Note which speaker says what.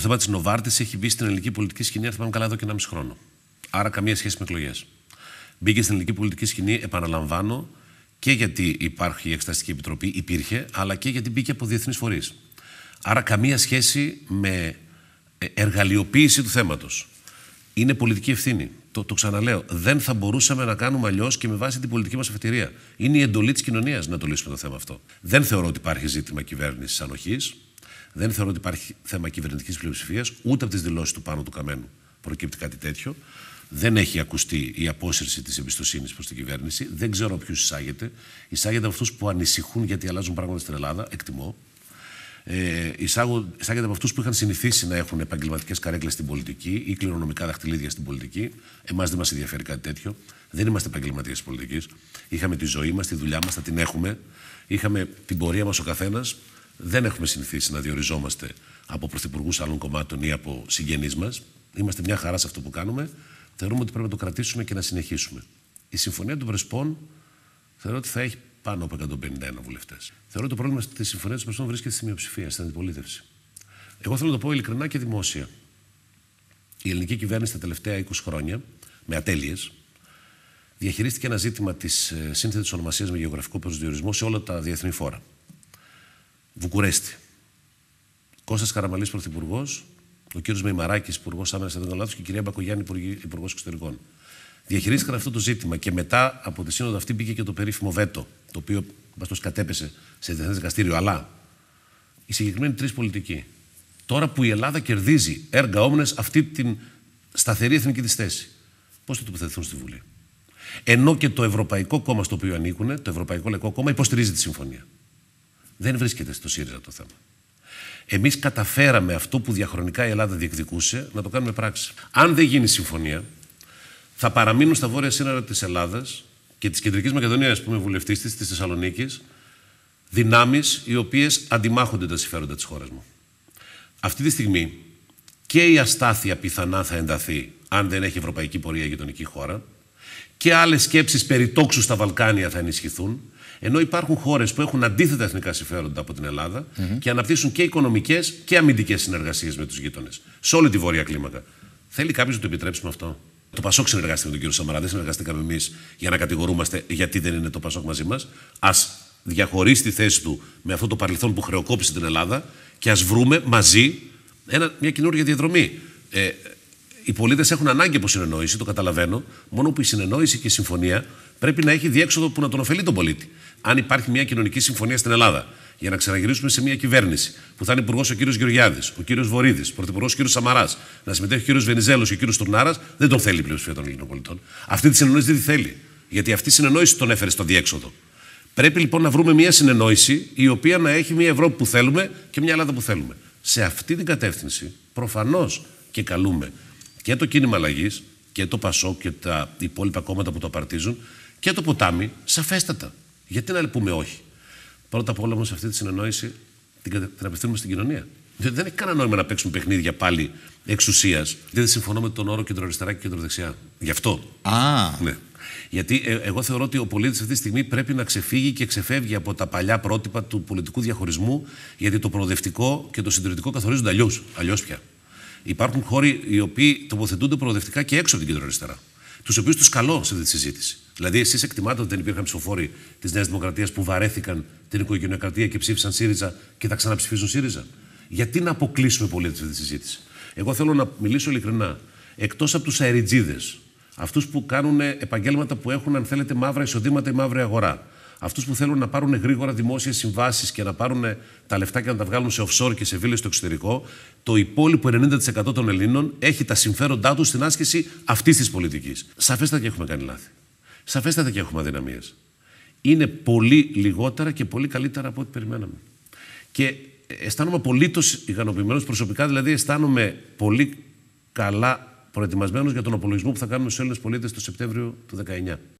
Speaker 1: θέμα της Νοβάρτης έχει μπει στην ελληνική πολιτική σκηνή, αν θυμάμαι καλά, εδώ και ένα μισό χρόνο. Άρα καμία σχέση με εκλογές. Μπήκε στην ελληνική πολιτική σκηνή, επαναλαμβάνω, και γιατί υπάρχει η Εξεταστική Επιτροπή, υπήρχε, αλλά και γιατί μπήκε από διεθνείς φορείς. Άρα καμία σχέση με ε, εργαλειοποίηση του θέματος. Είναι πολιτική ευθύνη. Το, το ξαναλέω. Δεν θα μπορούσαμε να κάνουμε αλλιώς και με βάση την πολιτική μας αφετηρία. Είναι η εντολή της κοινωνίας να το λύσουμε το θέμα αυτό. Δεν θεωρώ ότι υπάρχει ζήτημα κυβέρνησης ανοχής. Δεν θεωρώ ότι υπάρχει θέμα κυβερνητικής πλειοψηφίας, ούτε από τις δηλώσεις του πάνω του Καμένου προκύπτει κάτι τέτοιο. Δεν έχει ακουστεί η απόσυρση της εμπιστοσύνης προς την κυβέρνηση. Δεν ξέρω ποιους εισάγεται. Εισάγεται από αυτούς που ανησυχούν γιατί αλλάζουν πράγματα στην Ελλάδα, εκτιμώ. Ε, εισάγεται από αυτούς που είχαν συνηθίσει να έχουν επαγγελματικές καρέκλες στην πολιτική ή κληρονομικά δαχτυλίδια στην πολιτική. Εμάς δεν μας ενδιαφέρει κάτι τέτοιο. Δεν είμαστε επαγγελματίες της πολιτικής. Είχαμε τη ζωή μας, τη δουλειά μας, θα την έχουμε. Είχαμε την πορεία μας ο καθένας δεν έχουμε συνηθίσει να διοριζόμαστε από πρωθυπουργούς άλλων κομμάτων ή από συγγενείς μας. Είμαστε μια χαρά σε αυτό που κάνουμε. Θεωρούμε ότι πρέπει να το κρατήσουμε και να συνεχίσουμε. Η συμφωνία των Πρεσπών θεωρώ ότι θα έχει πάνω από 151 βουλευτές. Θεωρώ ότι το πρόβλημα τη συμφωνία των Πρεσπών βρίσκεται στη μειοψηφία, στην αντιπολίτευση. Εγώ θέλω να το πω ειλικρινά και δημόσια. Η ελληνική κυβέρνηση τα τελευταία 20 χρόνια, με ατέλειες, διαχειρίστηκε ένα ζήτημα της ε, σύνθετης ονομασίας με γεωγραφικό προσδιορισμό σε όλα τα διεθνή φόρα. Βουκουρέστι. Κώστας Καραμαλής Πρωθυπουργός, ο κύριος Μημαράκη, Υπουργός Άμυνας, αν δεν και η κυρία Μπακογιάννη, Υπουργός Εξωτερικών. Διαχειρίστηκαν αυτό το ζήτημα και μετά από τη σύνοδο αυτή μπήκε και το περίφημο βέτο, το οποίο μα το κατέπεσε σε διεθνές δικαστήριο. Αλλά οι συγκεκριμένοι τρεις πολιτικοί, τώρα που η Ελλάδα κερδίζει έργα όμνες αυτή την σταθερή εθνική της θέση, πώς θα τοποθετηθούν στη Βουλή. Ενώ και το Ευρωπαϊκό Κόμμα στο οποίο ανήκουν, το Ευρωπαϊκό Λαϊκό Κόμμα, υποστηρίζει τη συμφωνία. Δεν βρίσκεται στο ΣΥΡΙΖΑ το θέμα. Εμείς καταφέραμε αυτό που διαχρονικά η Ελλάδα διεκδικούσε να το κάνουμε πράξη. Αν δεν γίνει συμφωνία, θα παραμείνουν στα βόρεια σύνορα της Ελλάδας και της Κεντρικής Μακεδονίας, που είμαι βουλευτής της, της Θεσσαλονίκης, δυνάμεις οι οποίες αντιμάχονται τα συμφέροντα της χώρας μου. Αυτή τη στιγμή και η αστάθεια πιθανά θα ενταθεί αν δεν έχει ευρωπαϊκή πορεία η γειτονική χώρα και άλλες σκέψεις περί τόξου στα Βαλκάνια θα ενισχυθούν ενώ υπάρχουν χώρες που έχουν αντίθετα εθνικά συμφέροντα από την Ελλάδα mm-hmm. και αναπτύσσουν και οικονομικές και αμυντικές συνεργασίες με τους γείτονες. Σε όλη τη βόρεια κλίμακα. Θέλει κάποιος να το επιτρέψουμε αυτό. Το Πασόκ συνεργάστηκε με τον κύριο Σαμαρά. Δεν συνεργαστήκαμε εμείς για να κατηγορούμαστε γιατί δεν είναι το Πασόκ μαζί μας. Ας διαχωρίσει τη θέση του με αυτό το παρελθόν που χρεοκόπησε την Ελλάδα και ας βρούμε μαζί ένα, μια καινούργια διαδρομή. Ε, οι πολίτες έχουν ανάγκη από συνεννόηση, το καταλαβαίνω. Μόνο που η συνεννόηση και η συμφωνία πρέπει να έχει διέξοδο που να τον ωφελεί τον πολίτη. Αν υπάρχει μια κοινωνική συμφωνία στην Ελλάδα για να ξαναγυρίσουμε σε μια κυβέρνηση που θα είναι υπουργός ο κύριος Γεωργιάδης, ο κύριος Βορύδης, πρωθυπουργός ο κύριος Σαμαράς, να συμμετέχει ο κύριος Βενιζέλος και ο κύριος Τουρνάρας, δεν τον θέλει η πλειοψηφία των Ελληνικών πολιτών. Αυτή τη συνεννόηση δεν τη θέλει. Γιατί αυτή η συνεννόηση τον έφερε στο διέξοδο. Πρέπει λοιπόν να βρούμε μια συνεννόηση η οποία να έχει μια Ευρώπη που θέλουμε και μια Ελλάδα που θέλουμε. Σε αυτή την κατεύθυνση προφανώς και καλούμε και το κίνημα αλλαγής και το Πασό και τα υπόλοιπα κόμματα που το απαρτίζουν και το ποτάμι, σαφέστατα. Γιατί να πούμε όχι. Πρώτα απ' όλα όμως αυτή τη συνεννόηση την, την απευθύνουμε στην κοινωνία. Διότι δεν έχει κανένα νόημα να παίξουν παιχνίδια πάλι εξουσίας. Δεν συμφωνώ με τον όρο κεντροαριστερά και κεντροδεξιά. Γι' αυτό. Α. Ναι. Γιατί ε, εγώ θεωρώ ότι ο πολίτης αυτή τη στιγμή πρέπει να ξεφύγει και ξεφεύγει από τα παλιά πρότυπα του πολιτικού διαχωρισμού, γιατί το προοδευτικό και το συντηρητικό καθορίζονται αλλιώς. Αλλιώς πια. Υπάρχουν χώροι οι οποίοι τοποθετούνται προοδευτικά και έξω από την κεντροαριστερά. Τους οποίους τους καλώ σε αυτή τη συζήτηση. Δηλαδή, εσείς εκτιμάτε ότι δεν υπήρχαν ψηφοφόροι της Νέας Δημοκρατίας που βαρέθηκαν την οικογενειοκρατία και ψήφισαν ΣΥΡΙΖΑ και θα ξαναψηφίσουν ΣΥΡΙΖΑ. Γιατί να αποκλείσουμε πολύ αυτή τη συζήτηση. Εγώ θέλω να μιλήσω ειλικρινά. Εκτός από τους αεριτζίδες, αυτούς που κάνουν επαγγέλματα που έχουν, αν θέλετε, μαύρα εισοδήματα ή μαύρη αγορά αυτούς που θέλουν να πάρουν γρήγορα δημόσιες συμβάσεις και να πάρουν τα λεφτά και να τα βγάλουν σε offshore και σε βίλες στο εξωτερικό, το υπόλοιπο 90% των Ελλήνων έχει τα συμφέροντά τους στην άσκηση αυτής της πολιτικής. Σαφέστατα και έχουμε κάνει λάθη. Σαφέστατα και έχουμε αδυναμίες. Είναι πολύ λιγότερα και πολύ καλύτερα από ό,τι περιμέναμε. Και αισθάνομαι απολύτως ικανοποιημένος προσωπικά, δηλαδή αισθάνομαι πολύ καλά προετοιμασμένος για τον απολογισμό που θα κάνουμε στους Έλληνες πολίτες το Σεπτέμβριο του 19.